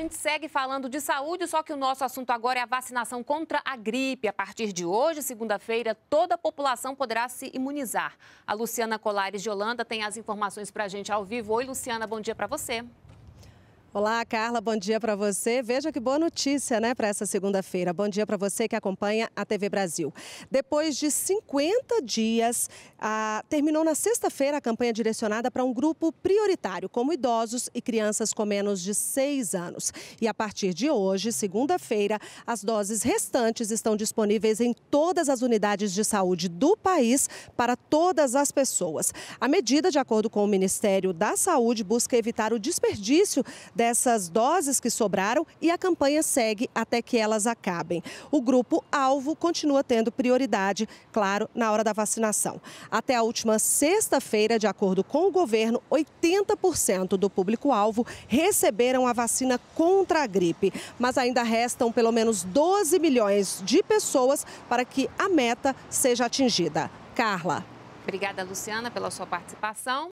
A gente segue falando de saúde, só que o nosso assunto agora é a vacinação contra a gripe. A partir de hoje, segunda-feira, toda a população poderá se imunizar. A Luciana Colares de Holanda tem as informações para a gente ao vivo. Oi, Luciana, bom dia para você. Olá, Carla, bom dia para você. Veja que boa notícia, né, para essa segunda-feira. Bom dia para você que acompanha a TV Brasil. Depois de 50 dias, ah, terminou na sexta-feira a campanha direcionada para um grupo prioritário, como idosos e crianças com menos de 6 anos. E a partir de hoje, segunda-feira, as doses restantes estão disponíveis em todas as unidades de saúde do país para todas as pessoas. A medida, de acordo com o Ministério da Saúde, busca evitar o desperdício dessas doses que sobraram e a campanha segue até que elas acabem. O grupo alvo continua tendo prioridade, claro, na hora da vacinação. Até a última sexta-feira, de acordo com o governo, 80% do público-alvo receberam a vacina contra a gripe, mas ainda restam pelo menos 12 milhões de pessoas para que a meta seja atingida. Carla. Obrigada, Luciana, pela sua participação.